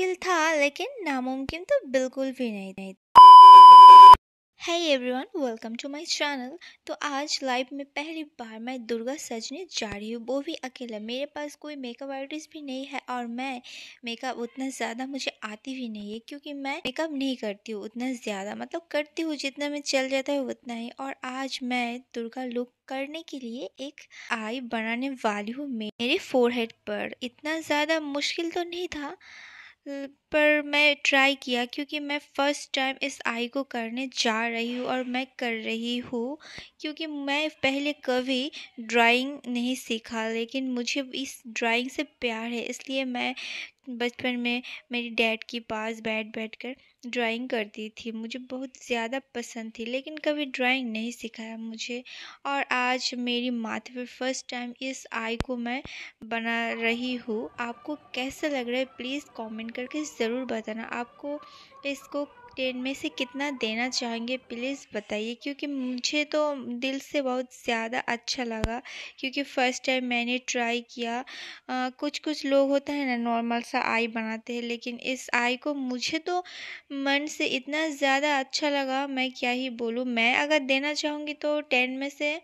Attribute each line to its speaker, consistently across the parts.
Speaker 1: मुश्किल था लेकिन नामुमकिन तो बिल्कुल भी नहीं नहीं है everyone welcome to my channel तो आज लाइव में पहली बार मैं दुर्गा सजने जा रही हूँ वो भी अकेला मेरे पास कोई मेकअप आर्टिस्ट भी नहीं है और मैं मेकअप उतना ज़्यादा मुझे आती भी नहीं है क्योंकि मैं मेकअप नहीं करती हूँ उतना ज़्यादा मतलब करती हूँ जितना मैं चल जाता है उतना ही और आज मैं दुर्गा लुक करने के लिए एक आई बनाने वाली हूँ मेरे फोरहेड पर इतना ज़्यादा मुश्किल तो नहीं था पर मैं ट्राई किया क्योंकि मैं फ़र्स्ट टाइम इस आई को करने जा रही हूँ और मैं कर रही हूँ क्योंकि मैं पहले कभी ड्राइंग नहीं सीखा लेकिन मुझे इस ड्राइंग से प्यार है इसलिए मैं बचपन में मेरी डैड के पास बैठ बैठ कर ड्राइंग करती थी मुझे बहुत ज़्यादा पसंद थी लेकिन कभी ड्राइंग नहीं सिखाया मुझे और आज मेरी माथे पर तो फर्स्ट टाइम इस आई को मैं बना रही हूँ आपको कैसा लग रहा है प्लीज़ कमेंट करके ज़रूर बताना आपको इसको टेन में से कितना देना चाहेंगे प्लीज़ बताइए क्योंकि मुझे तो दिल से बहुत ज़्यादा अच्छा लगा क्योंकि फ़र्स्ट टाइम मैंने ट्राई किया आ, कुछ कुछ लोग होता है ना नॉर्मल सा आई बनाते हैं लेकिन इस आई को मुझे तो मन से इतना ज़्यादा अच्छा लगा मैं क्या ही बोलूँ मैं अगर देना चाहूँगी तो टेन में से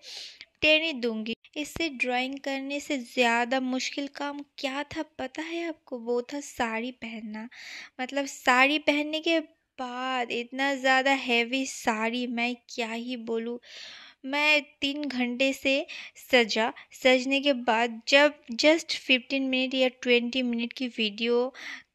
Speaker 1: टेन ही दूँगी इससे ड्राइंग करने से ज़्यादा मुश्किल काम क्या था पता है आपको वो था साड़ी पहनना मतलब साड़ी पहनने के बात इतना ज़्यादा हैवी साड़ी मैं क्या ही बोलूँ मैं तीन घंटे से सजा सजने के बाद जब जस्ट फिफ्टीन मिनट या ट्वेंटी मिनट की वीडियो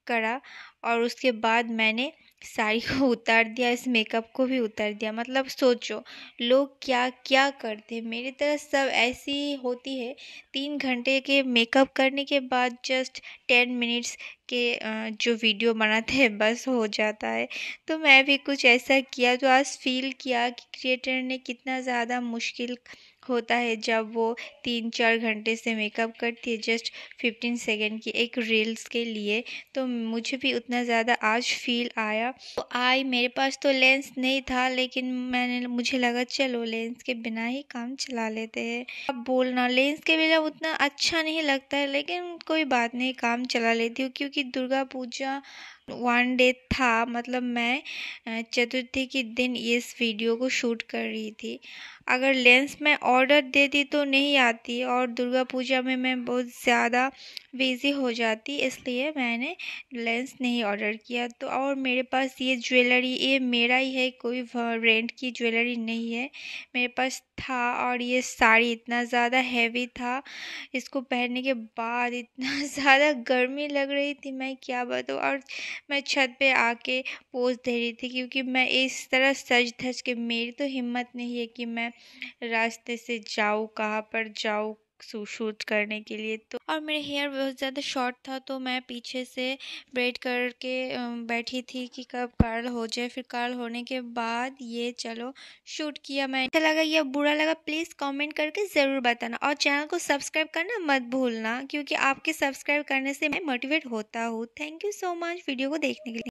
Speaker 1: करा और उसके बाद मैंने साड़ी को उतार दिया इस मेकअप को भी उतार दिया मतलब सोचो लोग क्या क्या करते मेरी तरह सब ऐसी होती है तीन घंटे के मेकअप करने के बाद जस्ट टेन मिनट्स के जो वीडियो बनाते हैं बस हो जाता है तो मैं भी कुछ ऐसा किया जो आज फील किया कि क्रिएटर ने कितना ज़्यादा मुश्किल होता है जब वो तीन चार घंटे से मेकअप करती है जस्ट फिफ्टीन सेकेंड की एक रील्स के लिए तो मुझे भी उतना ज़्यादा आज फील आया तो आई मेरे पास तो लेंस नहीं था लेकिन मैंने मुझे लगा चलो लेंस के बिना ही काम चला लेते हैं अब बोलना लेंस के बिना उतना अच्छा नहीं लगता है लेकिन कोई बात नहीं काम चला लेती हूँ क्योंकि दुर्गा पूजा वन डे था मतलब मैं चतुर्थी के दिन इस वीडियो को शूट कर रही थी अगर लेंस मैं ऑर्डर देती तो नहीं आती और दुर्गा पूजा में मैं बहुत ज़्यादा बिज़ी हो जाती इसलिए मैंने लेंस नहीं ऑर्डर किया तो और मेरे पास ये ज्वेलरी ये मेरा ही है कोई रेंट की ज्वेलरी नहीं है मेरे पास था और ये साड़ी इतना ज़्यादा हैवी था इसको पहनने के बाद इतना ज़्यादा गर्मी लग रही थी मैं क्या बताऊँ और मैं छत पे आके पोज दे रही थी क्योंकि मैं इस तरह सज धज के मेरी तो हिम्मत नहीं है कि मैं रास्ते से जाऊँ कहाँ पर जाऊँ शूट करने के लिए तो और मेरे हेयर बहुत ज़्यादा शॉर्ट था तो मैं पीछे से ब्रेड करके बैठी थी कि कब कर्ल हो जाए फिर कर्ल होने के बाद ये चलो शूट किया मैं अच्छा लगा या बुरा लगा प्लीज़ कमेंट करके ज़रूर बताना और चैनल को सब्सक्राइब करना मत भूलना क्योंकि आपके सब्सक्राइब करने से मैं मोटिवेट होता हूँ thank you so much video को देखने के लिए